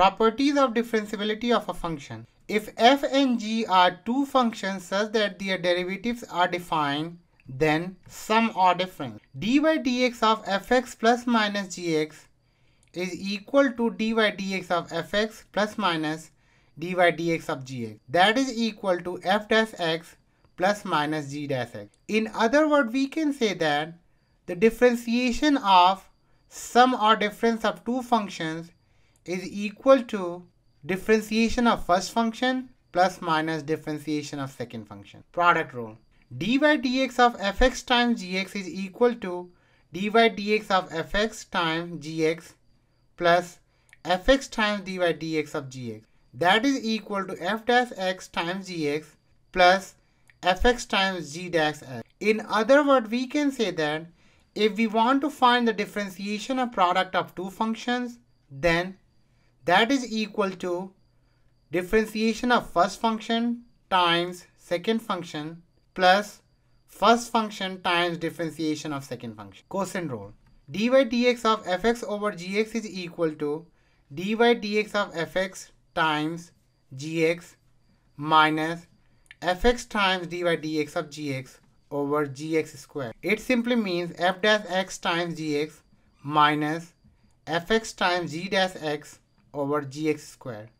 Properties of differentiability of a function. If f and g are two functions such that their derivatives are defined, then sum or difference. dy dx of fx plus minus gx is equal to dy dx of fx plus minus dy dx of gx. That is equal to f dash x plus minus g dash x. In other words, we can say that the differentiation of sum or difference of two functions is equal to differentiation of first function plus minus differentiation of second function. Product rule. dy dx of fx times gx is equal to dy dx of fx times gx plus fx times dy dx of gx. That is equal to f dash x times gx plus fx times g dash x. In other words, we can say that if we want to find the differentiation of product of two functions, then that is equal to differentiation of first function times second function plus first function times differentiation of second function. Cosine rule. dy dx of fx over gx is equal to dy dx of fx times gx minus fx times dy dx of gx over gx square. It simply means f dash x times gx minus fx times g dash x over gx square